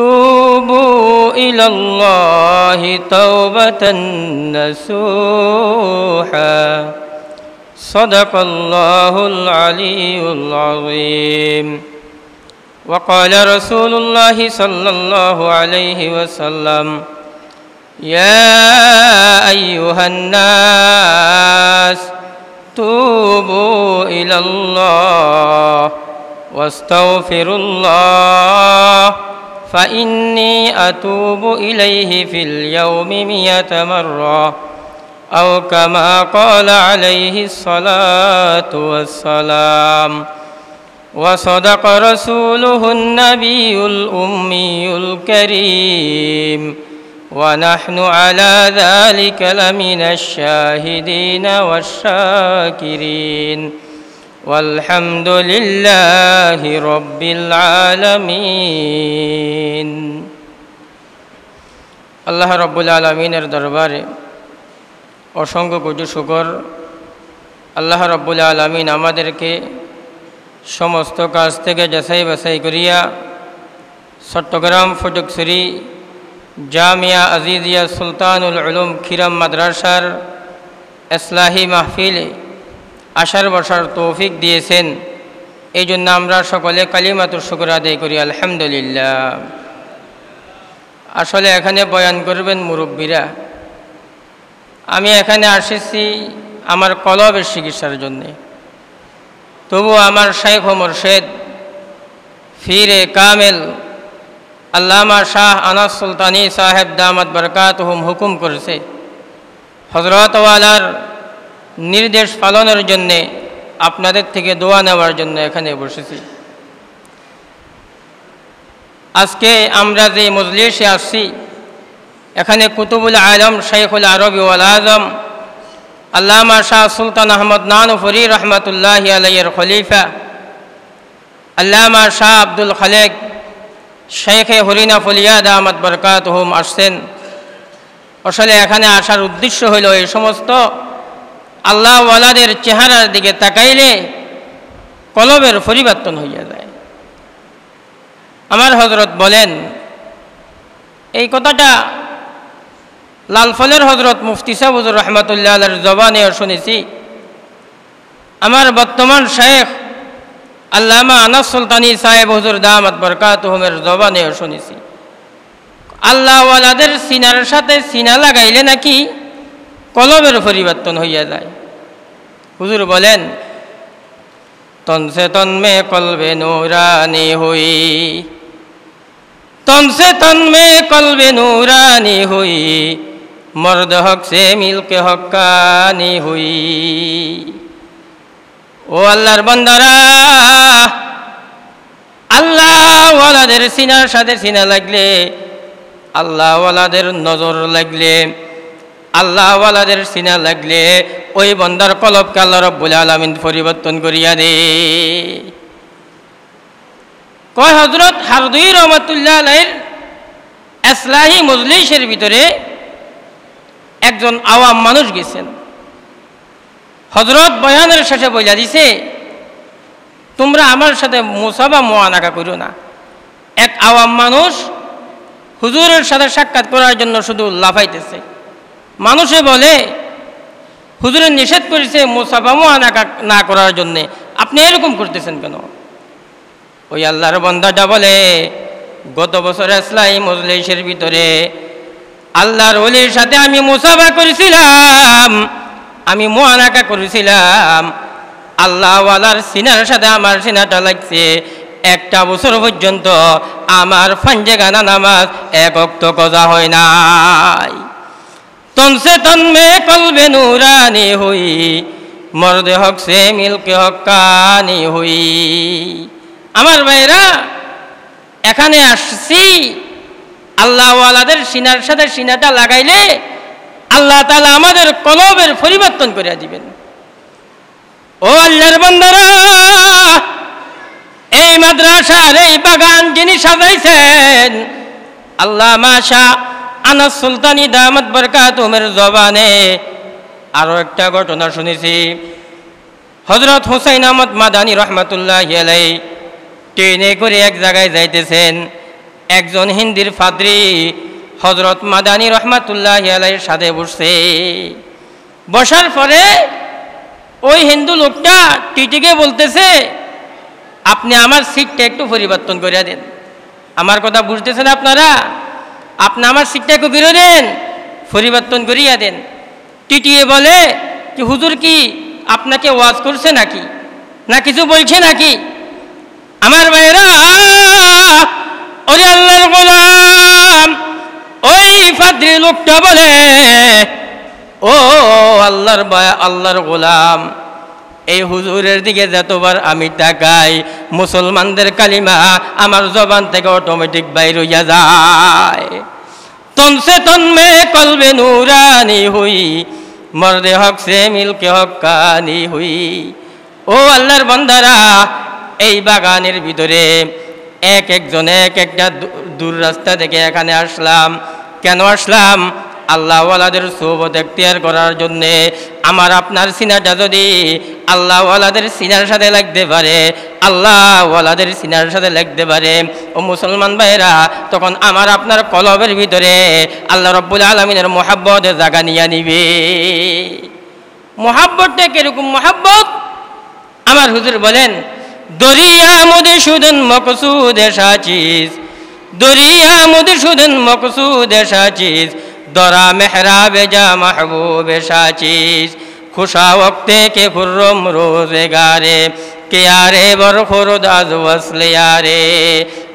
توبوا إلى الله توبة نسوحا صدق الله العلي العظيم وقال رسول الله صلى الله عليه وسلم يا أيها الناس توبوا إلى الله واستغفروا الله فإني أتوب إليه في اليوم مئة مرة أو كما قال عليه الصلاة والسلام وصدق رسوله النبي الأمي الكريم ونحن على ذلك لمن الشاهدين والشاكرين والحمد للہ ہیرعالمین اللہ رب العالمین دربار اوشنگ گجو شکر اللہ رب العالمین عمدر کے شموستوں کاستق جیسے وسع کریا چٹوگرام فٹک سری جامعہ عزیزیہ سلطان العلم کھرم مدرسر اسلاحی محفل আসার বসার তৌফিক দিয়েছেন এই জন্য আমরা সকলে কালিমাতুর শুকুর আদায় করি আলহামদুলিল্লাহ আসলে এখানে বয়ান করবেন মুরব্বীরা আমি এখানে আসেছি আমার কলবের চিকিৎসার জন্যে তবু আমার শেখ ওমর শেদ ফিরে কামেল আল্লামা শাহ আনাস সুলতানি সাহেব দামত বরকাত হুম হুকুম করেছে হজরতওয়ালার নির্দেশ পালনের জন্যে আপনাদের থেকে দোয়া নেওয়ার জন্য এখানে বসেছি আজকে আমরা যে মজলিসে আসছি এখানে কুতুবুল আলম শেখুল আরবি ওয়াল আজম আল্লামা শাহ সুলতান আহমদ নানফরি রহমতুল্লাহ আলাইয়ের খলিফা আল্লামা শাহ আব্দুল খালেক শেখে হরিনা ফলিয়াদ আহমদ বরকাত হোম আসছেন আসলে এখানে আসার উদ্দেশ্য হইল এই সমস্ত আল্লাহওয়ালাদের চেহারার দিকে তাকাইলে কলবের পরিবর্তন হইয়া যায় আমার হজরত বলেন এই কথাটা লালফলের হজরত মুফতি সাহুজুর রহমতুল্লাহ আল্লাহর জবানে শুনেছি আমার বর্তমান শেখ আল্লামা আনাস সুলতানি সাহেব হজুর দামাত বরকাত হোমের জবানেও শুনেছি আল্লাহওয়ালাদের সিনার সাথে সিনা লাগাইলে নাকি কলবের পরিবর্তন হইয়া যায় হুজুর বলেন তনসে তন্মে কলবে নৌরানি হই তনসে তন্মে কলবে নৌরানি হই মর্দ হক সে মিলকে হকানি হই ও আল্লাহর বন্দারা আল্লাহওয়ালাদের সিনার সাথে সিনা লাগলে আল্লাহওয়ালাদের নজর লাগলে আল্লাহওয়ালাদের সিনা লাগলে ওই বন্দার কলবকে আল্লাহ রব্বুল আলমিন পরিবর্তন করিয়া দে কয় হজরত হারদুই রহমতুল্লাহ আলাইয়ের এসলাহি মজলিসের ভিতরে একজন আওয়াম মানুষ গেছেন হজরত বয়ানের শেষে বইলা দিছে তোমরা আমার সাথে মুসাবা মোয়ানাকা করো না এক আওয়াম মানুষ হুজুরের সাথে সাক্ষাৎ করার জন্য শুধু লাফাইতেছে মানুষে বলে হুজুরের নিষেধ করেছে মুসাফামো আনা না করার জন্যে আপনি এরকম করতেছেন কেন ওই আল্লাহর বন্ধাটা বলে গত বছর আসলাই মজলিসের ভিতরে আল্লাহর অলির সাথে আমি মুসাফা করেছিলাম আমি মোয়ানাকা করেছিলাম আল্লাহওয়ালার সিনার সাথে আমার সিনাটা লাগছে একটা বছর পর্যন্ত আমার গানা নামাজ এক অক্ত কজা হয় নাই তনসে তন্মে तन में कल्बे नूरानी हुई মর্দে হক সে মিলকে হক কানি হই আমার ভাইরা এখানে আসছি আল্লাহওয়ালাদের সিনার সাথে সিনাটা লাগাইলে আল্লাহ তালা আমাদের কলবের পরিবর্তন করে দিবেন ও আল্লাহর বন্দারা এই মাদ্রাসার এই বাগান যিনি সাজাইছেন আল্লাহ মাশা আনাস সুলতানি দামত উমের জবানে আরো একটা ঘটনা শুনেছি হজরত হুসাইন আহমদ মাদানী রহমাতুল্লাহ ট্রেনে করে এক জায়গায় যাইতেছেন একজন হিন্দির ফাদ্রি হজরত মাদানী রহমাতুল্লাহ আলাইয়ের সাথে বসছে বসার পরে ওই হিন্দু লোকটা টিটিকে বলতেছে আপনি আমার সিটটা একটু পরিবর্তন করিয়া দেন আমার কথা বুঝতেছেন আপনারা আপনি আমার শিক্ষাকে বেরো দেন পরিবর্তন করিয়া দেন টিটিয়ে বলে কি হুজুর কি আপনাকে ওয়াজ করছে নাকি না কিছু বলছে নাকি আমার ভাইরা আল্লাহর ওই ফাদ্রি লোকটা বলে ও আল্লাহর আল্লাহর গোলাম এই হুজুরের দিকে যতবার আমি তাকাই মুসলমানদের কালিমা আমার জবান থেকে অটোমেটিক বাইর হইয়া যায় তনসে তন্মে কলবে নুরানি হুই মরদে হক সে মিলকে হক কানি হুই ও আল্লাহর বন্দারা এই বাগানের ভিতরে এক একজন এক একটা দূর রাস্তা থেকে এখানে আসলাম কেন আসলাম আল্লাহওয়ালাদের সৌবত এখতিয়ার করার জন্যে আমার আপনার সিনাটা যদি আল্লাহওয়ালাদের সিনার সাথে লাগতে পারে আল্লাহওয়ালাদের সিনার সাথে লাগতে পারে ও মুসলমান ভাইরা তখন আমার আপনার কলবের ভিতরে আল্লাহ রব্বুল আলমিনের মোহাব্বত জাগা নিয়ে নিবে মহাব্বতটা কিরকম মোহাব্বত আমার হুজুর বলেন দরিয়া মধুসূদন সুদন এসা চিজ দরিয়া মধুসূদন সুদন এসা চিজ দরা মেহরা বেজা মাহবুবে সাচিস খুশা ওক্তে কে রোজে গারে কে আরে বর খোরদাজ বসলে আরে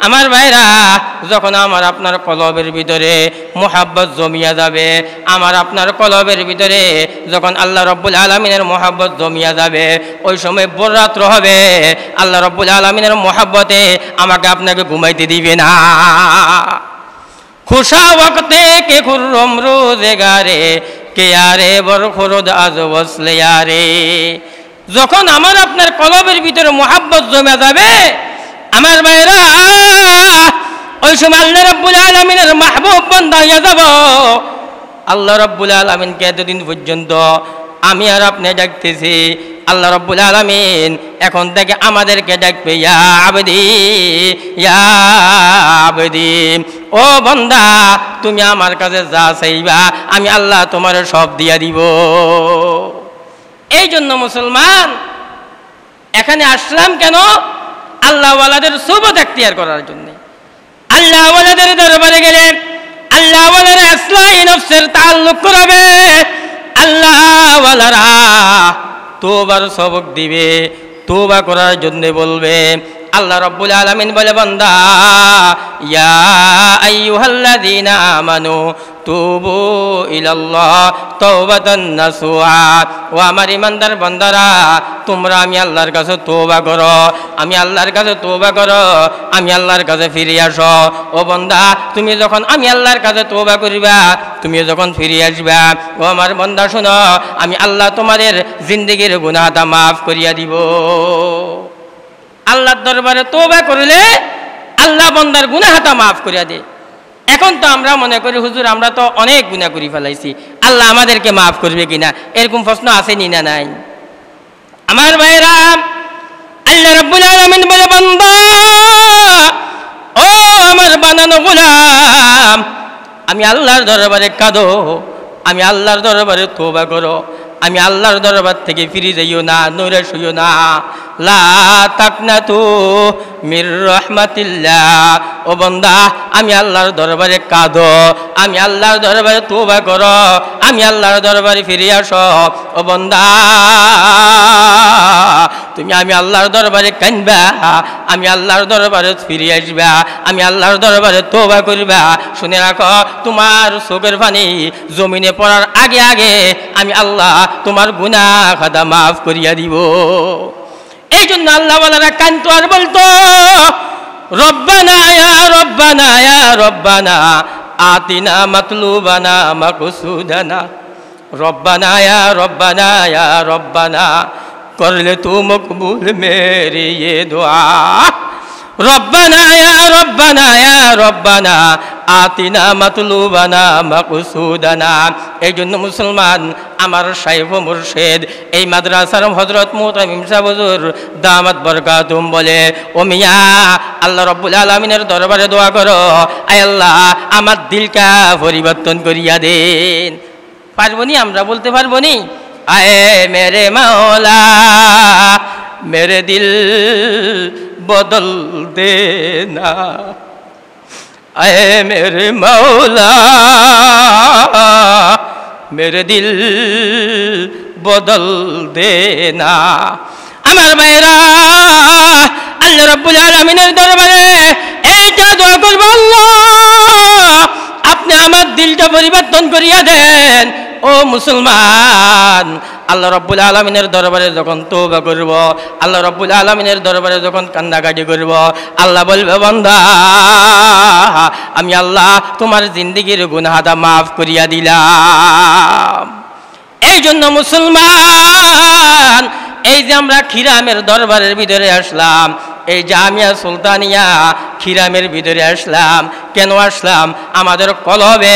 আমার ভাইরা যখন আমার আপনার কলবের ভিতরে মোহাব্বত জমিয়া যাবে আমার আপনার কলবের ভিতরে যখন আল্লাহ রব্বুল আলমিনের মোহাব্বত জমিয়া যাবে ওই সময় বরাত্র হবে আল্লাহ রব্বুল আলমিনের মোহাব্বতে আমাকে আপনাকে ঘুমাইতে দিবে না খুশা ওয়াক্তে কে খুরম গারে কে আরে বর খরদ আজ বসলে আরে যখন আমার আপনার কলবের ভিতরে মোহাব্বত জমে যাবে আমার ভাইরা ওই সময় আল্লাহ রব্বুল আলমিনের মাহবুব বন্ধ হয়ে যাব আল্লাহ রব্বুল আলমিনকে এতদিন পর্যন্ত আমি আর আপনি ডাকতেছি আল্লাহ রব্বুল আলমিন এখন থেকে আমাদেরকে ডাকবে ইয়া আবদি ইয়া আবদি ও বন্দা তুমি আমার কাছে যা চাইবা আমি আল্লাহ তোমার সব দিয়া দিব এই জন্য মুসলমান এখানে আসলাম কেন আল্লাহওয়ালাদের সুবত এখতিয়ার করার জন্য আল্লাহওয়ালাদের দরবারে গেলে আল্লাহওয়ালারা আসলাই নফসের তাল্লুক করাবে আল্লাহওয়ালারা তোবার সবক দিবে তোবা করার জন্যে বলবে আল্লাহ রব্বুল আলমিন বলে বন্দা ইয়া দিন আমানু তুবু ইলাল্লাহ তওবাতান নাসুহা ও আমার ইমানদার বান্দারা তোমরা আমি আল্লাহর কাছে তোবা করো আমি আল্লাহর কাছে তোবা করো আমি আল্লাহর কাছে ফিরে আসো ও বন্দা তুমি যখন আমি আল্লাহর কাছে তোবা করিবা তুমি যখন ফিরে আসবা ও আমার বন্দা শোনো আমি আল্লাহ তোমাদের জিন্দগির গুনাহটা মাফ করিয়া দিব আল্লাহর দরবারে তোবা করিলে আল্লাহ বন্দার গুনাহাটা মাফ করিয়া দেয় এখন তো আমরা মনে করি হুজুর আমরা তো অনেক গুণা করি ফেলাইছি আল্লাহ আমাদেরকে মাফ করবে কিনা এরকম প্রশ্ন নি না নাই আমার ভাইরা আল্লাহ রব্বুল আলমিন বলে বন্ধ ও আমার বানানো গোলাম আমি আল্লাহর দরবারে কাঁদো আমি আল্লাহর দরবারে তোবা করো আমি আল্লাহর দরবার থেকে ফিরে যাইও না নৈরাশ হইও না লা আমি আল্লাহর দরবারে কাঁদো আমি আল্লাহর দরবারে তুবা কর আমি আল্লাহর দরবারে ফিরে আস ও বন্দা তুমি আমি আল্লাহর দরবারে কানবা আমি আল্লাহর দরবারে ফিরে আসবা আমি আল্লাহর দরবারে তোবা করবা শুনে রাখো তোমার চোখের পানি জমিনে পড়ার আগে আগে আমি আল্লাহ তোমার গুণা খাদা মাফ করিয়া দিব এই জন্য আল্লাহওয়ালারা কান্ত আর বলতো রব্বানা রব্বানা রব্বানা আতিনা মাতলুবানা মাকুসুদানা রব্বানা রব্বানা রব্বানা করলে তু মকবুল মেরি দোয়া রব্বানা রব্বানা রব্বানা আতিনা মাতলুবানা মাকুসুদানা এই জন্য মুসলমান আমার সাহেব মুর্শেদ এই মাদ্রাসার হজরত মোতামিম সাহুর দামাত বরকাতুম বলে ও মিয়া আল্লাহ রব্বুল আলমিনের দরবারে দোয়া করো আয় আল্লাহ আমার দিলকা পরিবর্তন করিয়া দেন নি আমরা বলতে নি আয়ে মেরে মাওলা মেরে দিল বদল দে না اے میرے مولا میرے دل بدل دینا আমার ভাইরা আল্লাহ রব্বুল আলমিনের দরবারে এইটা দোয়া করবো আপনি আমার দিলটা পরিবর্তন করিয়া দেন ও মুসলমান আল্লাহ রব্বুল আলমিনের দরবারে যখন তৌবা করব আল্লাহ রব্বুল আলমিনের দরবারে যখন কান্নাকাটি করব আল্লাহ বলবে বন্ধা আমি আল্লাহ তোমার জিন্দিগির গুনহাদা মাফ করিয়া দিলাম এই জন্য মুসলমান এই যে আমরা খিরামের দরবারের ভিতরে আসলাম এই জামিয়া সুলতানিয়া খিরামের ভিতরে আসলাম কেন আসলাম আমাদের কলবে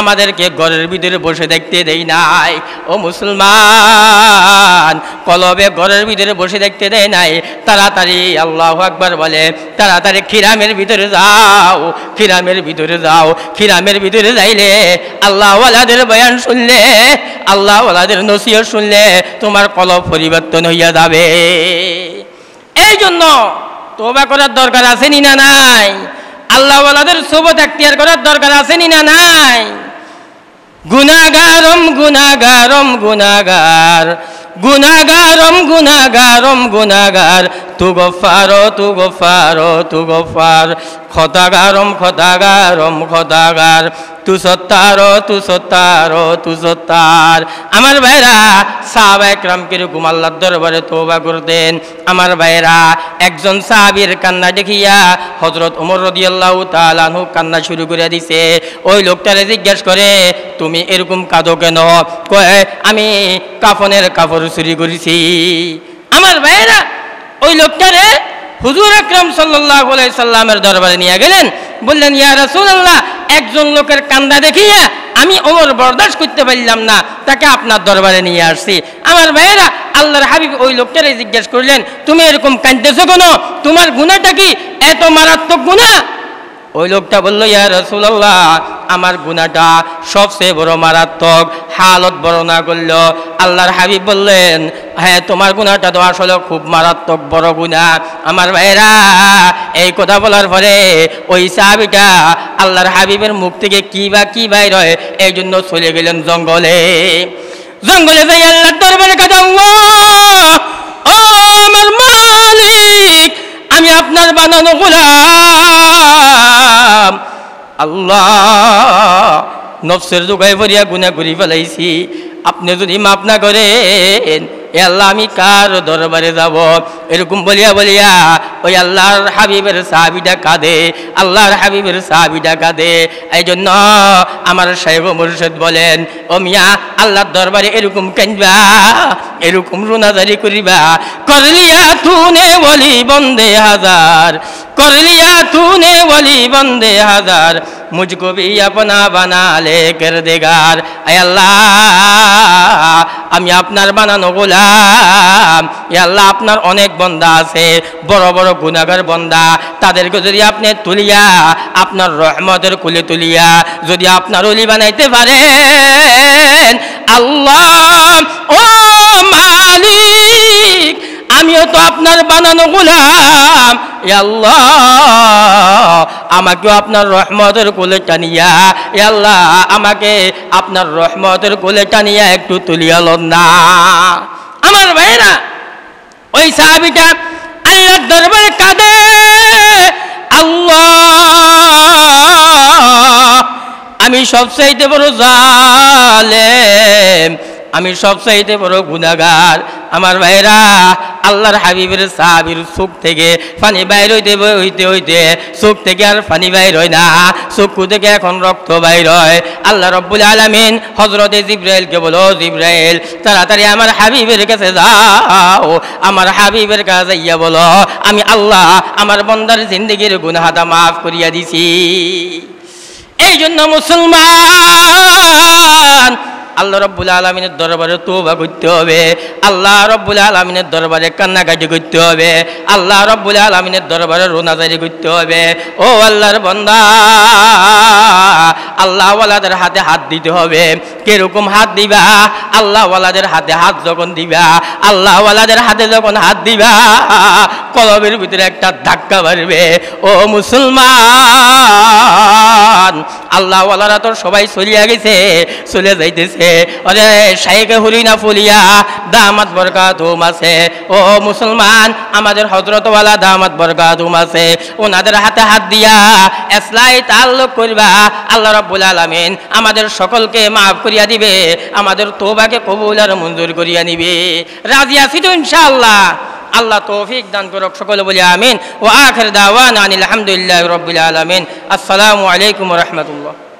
আমাদেরকে ঘরের ভিতরে বসে দেখতে দেই নাই ও মুসলমান কলবে ঘরের ভিতরে বসে দেখতে দেয় নাই তাড়াতাড়ি আল্লাহ আকবার বলে তাড়াতাড়ি খিরামের ভিতরে যাও খিরামের ভিতরে যাও খিরামের ভিতরে যাইলে আল্লাহওয়ালাদের বয়ান শুনলে আল্লাহওয়ালাদের নসিহত শুনলে তোমার কলব পরিবর্তন হইয়া যাবে এই জন্য তোবা করার দরকার আছে নি না নাই আল্লাহওয়ালাদের সোবত এখতিয়ার করার দরকার আছে নি না নাই গুনাগারম গুনাগারম গুনাগার গুনাগারম গুনাগারম গুনাগার তু গফার তু গফার তু গফার খদাগারম খদাগারম খদাগার তু সত্তার তু সত্তার তু সত্তার আমার ভাইরা সাহাবা একরামকে রকম আল্লাহর দরবারে তোবা করতেন আমার ভাইরা একজন সাহাবির কান্না দেখিয়া হজরত ওমর রদিয়াল্লাহ তালানহু কান্না শুরু করে দিছে ওই লোকটারে জিজ্ঞেস করে তুমি এরকম কাঁদো কেন কয়ে আমি কাফনের কাপড় চুরি করেছি আমার ভাইরা ওই লোকটারে হুজুর আকরাম সাল্লাহ সাল্লামের দরবারে নিয়ে গেলেন বললেন ইয়া রসুল্লাহ একজন লোকের কান্দা দেখিয়া আমি ওমর বরদাস্ত করতে পারলাম না তাকে আপনার দরবারে নিয়ে আসছি আমার ভাইয়েরা আল্লাহর হাবিব ওই লোকটারে জিজ্ঞেস করলেন তুমি এরকম কাঁদতেছো কেন তোমার গুণাটা কি এত মারাত্মক গুণা ওই লোকটা বললো ইয়া রসুল্লাহ আমার গুণাটা সবচেয়ে বড় মারাত্মক হালত বর্ণনা করল আল্লাহর হাবিব বললেন হ্যাঁ তোমার গুণাটা তো আসলে খুব মারাত্মক বড় গুণা আমার ভাইরা এই কথা বলার পরে ওই সাহাবিটা আল্লাহর হাবিবের মুখ থেকে কী বা কী বাই রয় এই জন্য চলে গেলেন জঙ্গলে জঙ্গলে যাই আল্লাহর দরবারে কাজ আমি আপনার বানানো গোলাম আল্লাহ নফসের যোগায় ভরিয়া গুণা করি ফেলাইছি আপনি যদি মাপ না করেন এ আল্লাহ আমি কার দরবারে যাব এরকম বলিয়া বলিয়া ওই আল্লাহর হাবিবের সাহাবিটা কাঁদে আল্লাহর হাবিবের সাহাবিটা কাঁদে এই জন্য আমার সাহেব মুর্শেদ বলেন ও মিয়া আল্লাহর দরবারে এরকম কেনবা এরকম রুনাদারি করিবা করলিয়া তুনে বলি বন্দে হাজার করলিয়া তুনে বলি বন্দে হাজার मुझको भी अपना बना ले कर আল্লাহ আমি আপনার বানানো গোলাম আল্লাহ আপনার অনেক বন্দা আছে বড় বড় গুণাগার বন্দা তাদেরকে যদি আপনি তুলিয়া আপনার রহমতের কুলে তুলিয়া যদি আপনার অলি বানাইতে পারেন আল্লাহ ও আমিও তো আপনার বানানো গোলাম আল্লাহ আমাকেও আপনার রহমতের কোলে টানিয়া আল্লাহ আমাকে আপনার রহমতের কোলে টানিয়া একটু তুলিয়া লন না আমার ভাইরা ওই সাহাবিটা আল্লাহ দরবারে কাঁদে আল্লাহ আমি সবচাইতে বড় জালেম আমি সবচাইতে বড় গুণাগার আমার ভাইরা আল্লাহর হাবিবের সাহাবির সুখ থেকে ফানি বাইর হইতে হইতে হইতে সুখ থেকে আর ফানি বাইর হয় না সুখ থেকে এখন রক্ত বাইর হয় আল্লাহ রব্বুল আলমিন হজরতে জিব্রাইলকে বলো জিব্রাইল তাড়াতাড়ি আমার হাবিবের কাছে যাও আমার হাবিবের কাছে ইয়া বলো আমি আল্লাহ আমার বন্দার জিন্দগির গুনহাতা মাফ করিয়া দিছি এই জন্য মুসলমান আল্লাহ রব্বুল আলমিনের দরবারে তোবা করতে হবে আল্লাহ রব্বুল আলমিনের দরবারে কান্নাকাটি করতে হবে আল্লাহ রব্বুল আলমিনের দরবারে রোনাজারি করতে হবে ও আল্লাহর বন্দা আল্লাহওয়ালাদের হাতে হাত দিতে হবে কেরকম হাত দিবা আল্লাহওয়ালাদের হাতে হাত যখন দিবা আল্লাহওয়ালাদের হাতে যখন হাত দিবা কলমের ভিতরে একটা ধাক্কা বাড়বে ও মুসলমান আল্লাহওয়ালারা তোর সবাই চলিয়া গেছে চলে যাইতেছে দেখে অরে শাহেক হুলিনা ফুলিয়া দামাত বরগা ধুম আছে ও মুসলমান আমাদের হজরতওয়ালা দামাত বরকা ধুম আছে ওনাদের হাতে হাত দিয়া এসলাই তাল্লুক করবা আল্লাহ রব্বুল আলমিন আমাদের সকলকে মাফ করিয়া দিবে আমাদের তোবাকে কবুল আর মঞ্জুর করিয়া নিবে রাজি আছি তো ইনশাআল্লাহ আল্লাহ তৌফিক দান করুক সকলে বলি আমিন ও আখের দাওয়ান আনিল আলহামদুলিল্লাহ রবিল আলমিন আসসালামু আলাইকুম রহমতুল্লাহ